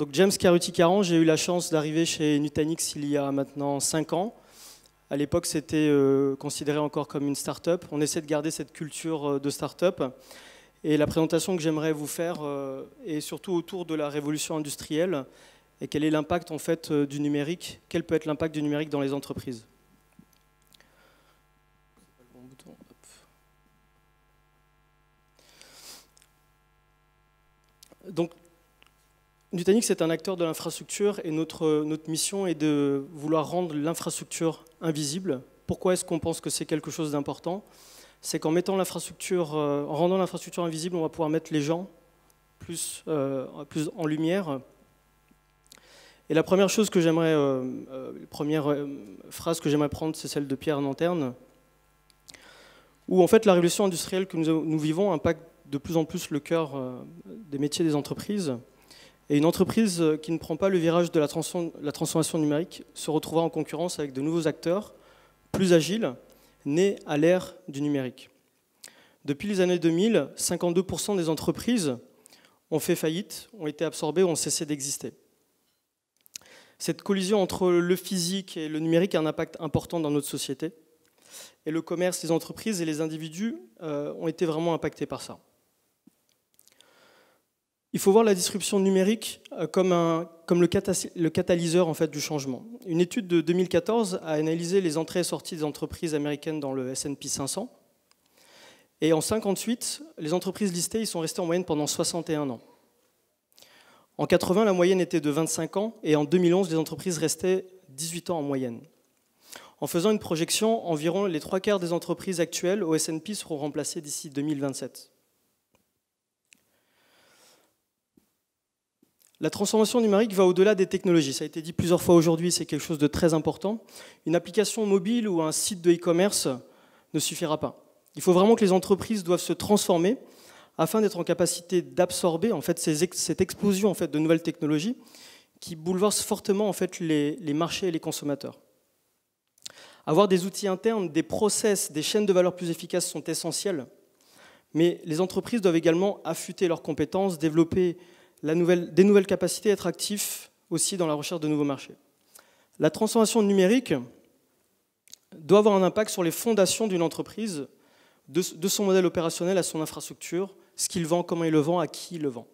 Donc James Caruti Caran, j'ai eu la chance d'arriver chez Nutanix il y a maintenant 5 ans. À l'époque, c'était euh, considéré encore comme une start-up. On essaie de garder cette culture euh, de start-up. Et la présentation que j'aimerais vous faire euh, est surtout autour de la révolution industrielle et quel est l'impact en fait du numérique, quel peut être l'impact du numérique dans les entreprises. Donc Nutanix c'est un acteur de l'infrastructure et notre, notre mission est de vouloir rendre l'infrastructure invisible. Pourquoi est-ce qu'on pense que c'est quelque chose d'important C'est qu'en mettant l'infrastructure, euh, en rendant l'infrastructure invisible, on va pouvoir mettre les gens plus, euh, plus en lumière. Et la première chose que j'aimerais, euh, première phrase que j'aimerais prendre, c'est celle de Pierre Nanterne, où en fait la révolution industrielle que nous, nous vivons impacte de plus en plus le cœur des métiers des entreprises. Et une entreprise euh, qui ne prend pas le virage de la, transformation numérique se retrouvera en concurrence avec de nouveaux acteurs plus agiles, nés à l'ère du numérique. Depuis les années 2000, 52% des entreprises ont fait faillite, ont été absorbées ou ont cessé d'exister. Cette collision entre le physique et le numérique a un impact important dans notre société. Et le commerce, les entreprises et les individus euh, ont été vraiment impactés par ça. Il faut voir la disruption numérique euh, comme, le, catalyseur en fait, du changement. Une étude de 2014 a analysé les entrées et sorties des entreprises américaines dans le S&P 500. Et en 58, les entreprises listées y sont restées en moyenne pendant 61 ans. En 80, la moyenne était de 25 ans et en 2011, les entreprises restaient 18 ans en moyenne. En faisant une projection, environ les trois quarts des entreprises actuelles au S&P seront remplacées d'ici 2027. La transformation numérique va au-delà des technologies. Ça a été dit plusieurs fois aujourd'hui, c'est quelque chose de très important. Une application mobile ou un site de e-commerce ne suffira pas. Il faut vraiment que les entreprises doivent se transformer afin d'être en capacité d'absorber en fait cette explosion en fait de nouvelles technologies qui bouleversent fortement en fait les, les, marchés et les consommateurs. Avoir des outils internes, des process, des chaînes de valeur plus efficaces sont essentiels, mais les entreprises doivent également affûter leurs compétences, développer des nouvelles capacités, à être actif aussi dans la recherche de nouveaux marchés. La transformation numérique doit avoir un impact sur les fondations d'une entreprise, de, son modèle opérationnel à son infrastructure, ce qu'il vend, comment il le vend, à qui il le vend.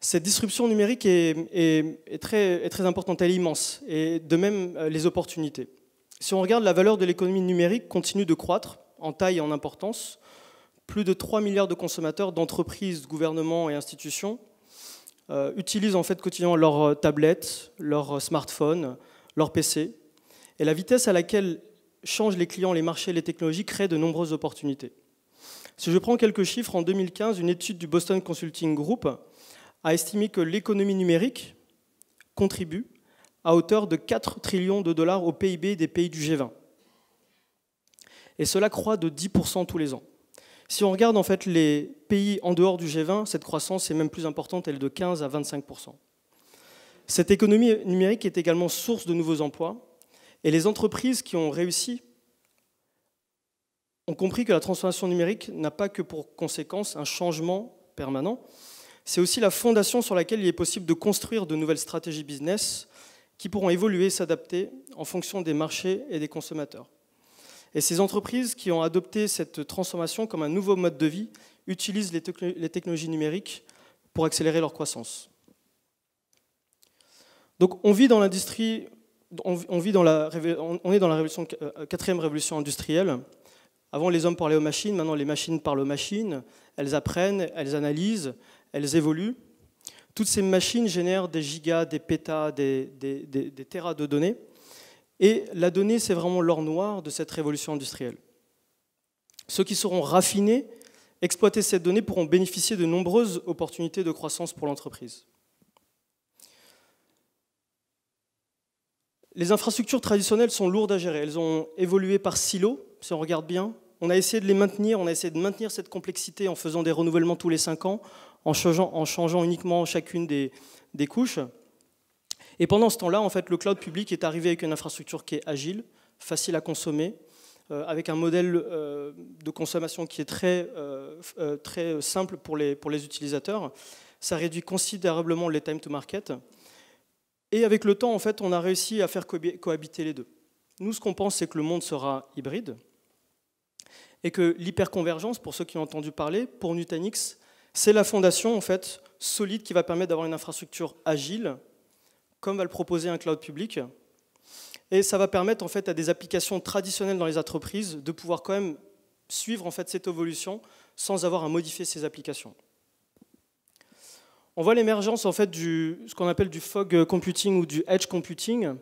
Cette disruption numérique est, très, est très importante, elle est immense, et de même euh, les opportunités. Si on regarde, la valeur de l'économie numérique continue de croître en taille et en importance, plus de 3 milliards de consommateurs, d'entreprises, gouvernements et institutions euh, utilisent en fait quotidiennement leurs euh, tablettes, leurs euh, smartphones, leurs PC. Et la vitesse à laquelle changent les clients, les marchés, les technologies crée de nombreuses opportunités. Si je prends quelques chiffres, en 2015, une étude du Boston Consulting Group a estimé que l'économie numérique contribue à hauteur de 4 trillions de dollars au PIB des pays du G20. Et cela croît de 10% tous les ans. Si on regarde en fait les pays en dehors du G20, cette croissance est même plus importante, elle est de 15 à 25 Cette économie numérique est également source de nouveaux emplois et les entreprises qui ont réussi ont compris que la transformation numérique n'a pas que pour conséquence un changement permanent, c'est aussi la fondation sur laquelle il est possible de construire de nouvelles stratégies business qui pourront évoluer, s'adapter en fonction des marchés et des consommateurs. Et ces entreprises qui ont adopté cette transformation comme un nouveau mode de vie utilisent les, technologies numériques pour accélérer leur croissance. Donc on vit dans l'industrie, on, vit dans la, est dans la révolution, euh, quatrième révolution industrielle. Avant, les hommes parlaient aux machines, maintenant les machines parlent aux machines. Elles apprennent, elles analysent, elles évoluent. Toutes ces machines génèrent des gigas, des pétas, des, des, des terras de données. Et la donnée, c'est vraiment l'or noir de cette révolution industrielle. Ceux qui seront raffinés, exploiter cette donnée pourront bénéficier de nombreuses opportunités de croissance pour l'entreprise. Les infrastructures traditionnelles sont lourdes à gérer. Elles ont évolué par silos, si on regarde bien. On a essayé de les maintenir, on a essayé de maintenir cette complexité en faisant des renouvellements tous les cinq ans, en changeant, uniquement chacune des couches. Et pendant ce temps-là, en fait, le cloud public est arrivé avec une infrastructure qui est agile, facile à consommer, euh, avec un modèle euh, de consommation qui est très, euh, très simple pour les, pour les utilisateurs. Ça réduit considérablement les time to market. Et avec le temps, en fait, on a réussi à faire cohabiter les deux. Nous, ce qu'on pense, c'est que le monde sera hybride et que l'hyperconvergence, pour ceux qui ont entendu parler, pour Nutanix, c'est la fondation en fait solide qui va permettre d'avoir une infrastructure agile comme va le proposer un cloud public. Et ça va permettre en fait à des applications traditionnelles dans les entreprises de pouvoir quand même suivre en fait cette évolution sans avoir à modifier ces applications. On voit l'émergence en fait du ce qu'on appelle du fog computing ou du edge computing.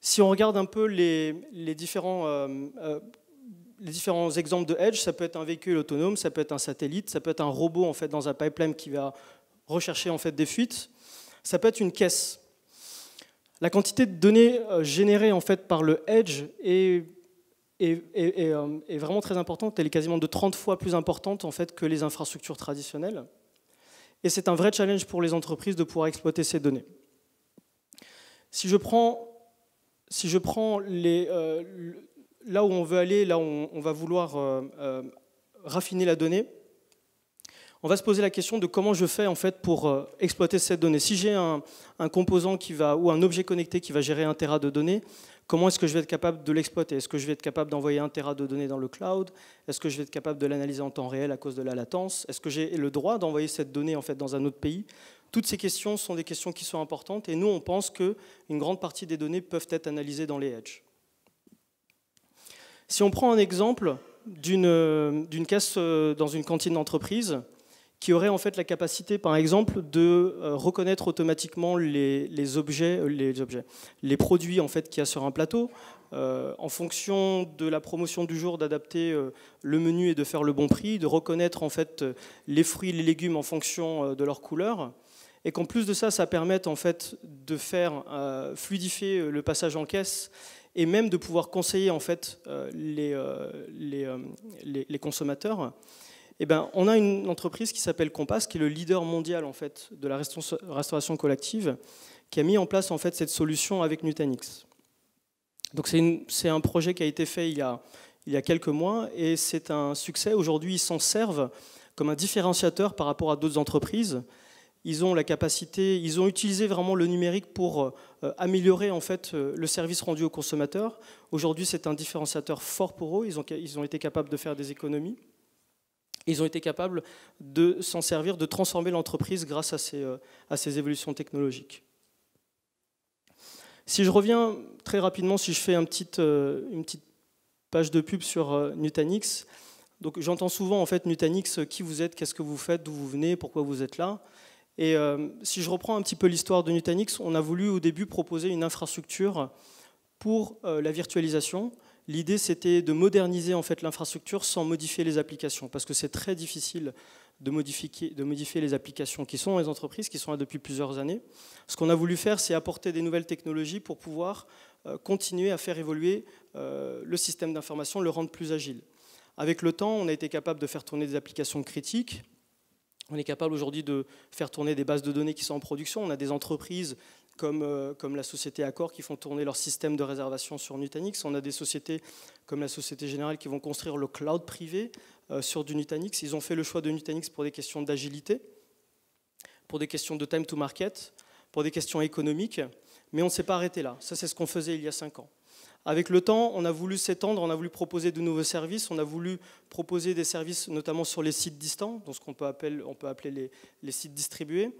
Si on regarde un peu les, différents euh, euh, les différents exemples de edge, ça peut être un véhicule autonome, ça peut être un satellite, ça peut être un robot en fait dans un pipeline qui va rechercher en fait des fuites, ça peut être une caisse. La quantité de données euh, générées en fait par le Edge euh, est, vraiment très importante. Elle est quasiment de 30 fois plus importante en fait que les infrastructures traditionnelles. Et c'est un vrai challenge pour les entreprises de pouvoir exploiter ces données. Si je prends, si je prends les, euh, là où on veut aller, là où on, va vouloir raffiner la donnée, on va se poser la question de comment je fais en fait pour euh, exploiter cette donnée. Si j'ai un, composant qui va ou un objet connecté qui va gérer un tera de données, comment est-ce que je vais être capable de l'exploiter Est-ce que je vais être capable d'envoyer un tera de données dans le cloud Est-ce que je vais être capable de l'analyser en temps réel à cause de la latence Est-ce que j'ai le droit d'envoyer cette donnée en fait dans un autre pays toutes ces questions sont des questions qui sont importantes et nous, on pense qu'une grande partie des données peuvent être analysées dans les edges. Si on prend un exemple d'une euh, caisse euh, dans une cantine d'entreprise, qui aurait en fait la capacité, par exemple, de euh, reconnaître automatiquement euh, les, objets, les produits en fait qu'il y a sur un plateau, euh, en fonction de la promotion du jour, d'adapter le menu et de faire le bon prix, de reconnaître en fait les fruits, les légumes en fonction de leur couleur, et qu'en plus de ça, ça permette en fait de faire fluidifier le passage en caisse et même de pouvoir conseiller en fait les consommateurs. Eh ben, on a une entreprise qui s'appelle Compass, qui est le leader mondial en fait, de la restauration collective, qui a mis en place en fait, cette solution avec Nutanix. Donc c'est un projet qui a été fait il y a, il y quelques mois et c'est un succès. Aujourd'hui, ils s'en servent comme un différenciateur par rapport à d'autres entreprises. Ils ont la capacité, ils ont utilisé vraiment le numérique pour euh, améliorer en fait euh, le service rendu aux consommateurs. Aujourd'hui, c'est un différenciateur fort pour eux. Ils ont, ils ont été capables de faire des économies. Ils ont été capables de s'en servir, de transformer l'entreprise grâce à ces, euh, à évolutions technologiques. Si je reviens très rapidement, si je fais euh, une petite page de pub sur euh, Nutanix, donc j'entends souvent en fait Nutanix, qui vous êtes, qu'est-ce que vous faites, d'où vous venez, pourquoi vous êtes là. Et si je reprends un petit peu l'histoire de Nutanix, on a voulu au début proposer une infrastructure pour la virtualisation, L'idée, c'était de moderniser en fait l'infrastructure sans modifier les applications, parce que c'est très difficile de modifier, de modifier, les applications qui sont dans les entreprises, qui sont là depuis plusieurs années. Ce qu'on a voulu faire, c'est apporter des nouvelles technologies pour pouvoir euh, continuer à faire évoluer euh, le système d'information, le rendre plus agile. Avec le temps, on a été capable de faire tourner des applications critiques. On est capable aujourd'hui de faire tourner des bases de données qui sont en production. On a des entreprises euh, comme, la société Accor qui font tourner leur système de réservation sur Nutanix. On a des sociétés comme la Société Générale qui vont construire le cloud privé euh, sur du Nutanix. Ils ont fait le choix de Nutanix pour des questions d'agilité, pour des questions de time to market, pour des questions économiques, mais on ne s'est pas arrêté là. Ça, c'est ce qu'on faisait il y a cinq ans. Avec le temps, on a voulu s'étendre, on a voulu proposer de nouveaux services, on a voulu proposer des services notamment sur les sites distants, donc ce qu'on peut, appeler, on peut appeler les, sites distribués.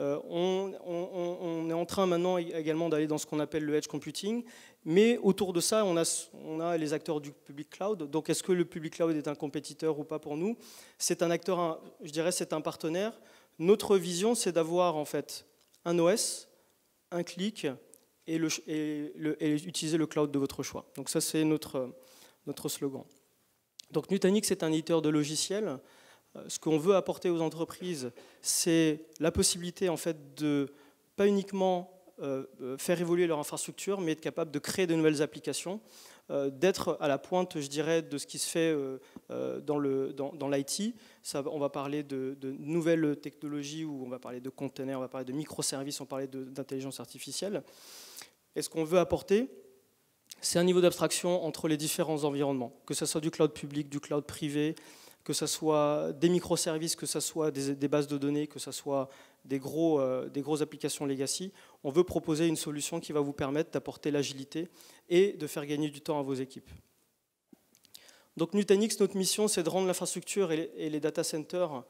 Euh, on, est en train maintenant également d'aller dans ce qu'on appelle le edge computing, mais autour de ça, on a, on a les acteurs du public cloud. Donc est-ce que le public cloud est un compétiteur ou pas pour nous C'est un acteur, je dirais, c'est un partenaire. Notre vision, c'est d'avoir en fait un OS, un clic, et, utiliser le cloud de votre choix. Donc ça, c'est notre, notre slogan. Donc Nutanix, c'est un éditeur de logiciels. Euh, ce qu'on veut apporter aux entreprises, c'est la possibilité en fait de pas uniquement euh, euh, faire évoluer leur infrastructure, mais être capable de créer de nouvelles applications, d'être à la pointe, je dirais, de ce qui se fait dans l'IT. Dans, on va parler de, nouvelles technologies, où on va parler de containers, on va parler de microservices, on va parler d'intelligence artificielle. Et ce qu'on veut apporter, c'est un niveau d'abstraction entre les différents environnements, que ce soit du cloud public, du cloud privé, que ce soit des microservices, que ce soit des, bases de données, que ce soit des, euh, des grosses applications legacy, on veut proposer une solution qui va vous permettre d'apporter l'agilité et de faire gagner du temps à vos équipes. Donc Nutanix, notre mission, c'est de rendre l'infrastructure et, les data centers,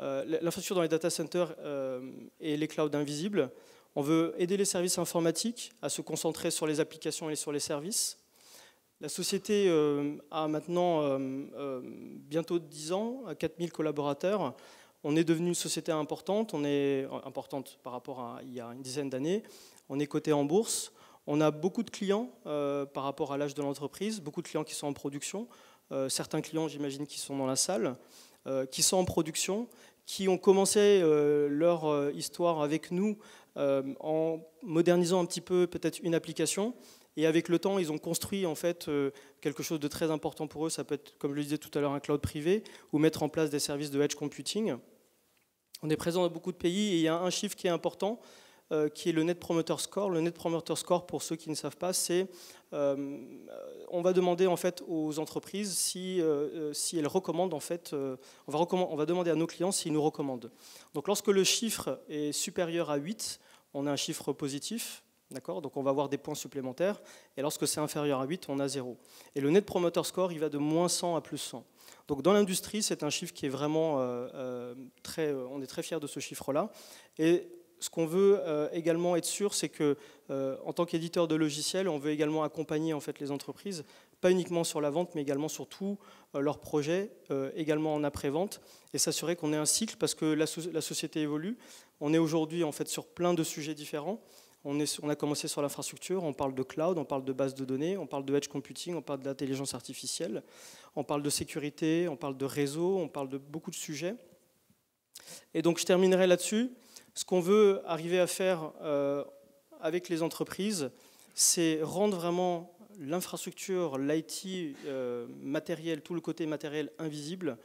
euh, l'infrastructure dans les data centers euh, et les clouds invisibles. On veut aider les services informatiques à se concentrer sur les applications et sur les services. La société euh, a maintenant euh, euh, bientôt 10 ans, 4000 collaborateurs. On est devenu une société importante, on est importante par rapport à il y a une dizaine d'années. On est coté en bourse. On a beaucoup de clients par rapport à l'âge de l'entreprise, beaucoup de clients qui sont en production, certains clients, j'imagine, qui sont dans la salle, qui sont en production, qui ont commencé leur histoire avec nous euh, en modernisant un petit peu peut-être une application. Et avec le temps, ils ont construit en fait euh, quelque chose de très important pour eux. Ça peut être, comme je le disais tout à l'heure, un cloud privé ou mettre en place des services de edge computing. On est présent dans beaucoup de pays et il y a un chiffre qui est important. Euh, qui est le Net Promoter Score. Le Net Promoter Score, pour ceux qui ne savent pas, c'est euh, on va demander en fait aux entreprises si, euh, si elles recommandent en fait, on, va on va demander à nos clients s'ils nous recommandent. Donc lorsque le chiffre est supérieur à 8, on a un chiffre positif, d'accord Donc on va avoir des points supplémentaires, et lorsque c'est inférieur à 8, on a 0. Et le Net Promoter Score, il va de moins 100 à plus 100. Donc dans l'industrie, c'est un chiffre qui est vraiment très, on est très fiers de ce chiffre-là, et ce qu'on veut euh, également être sûr, c'est que euh, en tant qu'éditeur de logiciels, on veut également accompagner en fait les entreprises, pas uniquement sur la vente, mais également sur tous euh, leurs projets, également en après-vente, et s'assurer qu'on ait un cycle parce que la, société évolue. On est aujourd'hui en fait sur plein de sujets différents. On, on a commencé sur l'infrastructure, on parle de cloud, on parle de base de données, on parle de edge computing, on parle d'intelligence artificielle, on parle de sécurité, on parle de réseau, on parle de beaucoup de sujets. Et donc je terminerai là-dessus. Ce qu'on veut arriver à faire euh, avec les entreprises, c'est rendre vraiment l'infrastructure, l'IT euh, matériel, tout le côté matériel invisible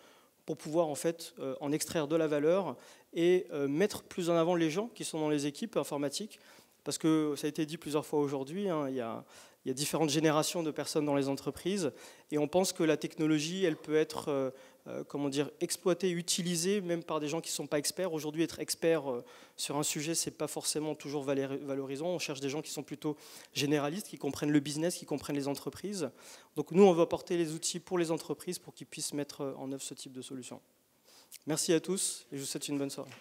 pour pouvoir en fait euh, en extraire de la valeur et mettre plus en avant les gens qui sont dans les équipes informatiques parce que ça a été dit plusieurs fois aujourd'hui, hein, il y, a différentes générations de personnes dans les entreprises et on pense que la technologie elle peut être euh, comment dire, exploité, utilisé, même par des gens qui ne sont pas experts. Aujourd'hui, être expert euh, sur un sujet, ce n'est pas forcément toujours valorisant. On cherche des gens qui sont plutôt généralistes, qui comprennent le business, qui comprennent les entreprises. Donc nous, on va apporter les outils pour les entreprises pour qu'ils puissent mettre euh, en œuvre ce type de solution. Merci à tous et je vous souhaite une bonne soirée.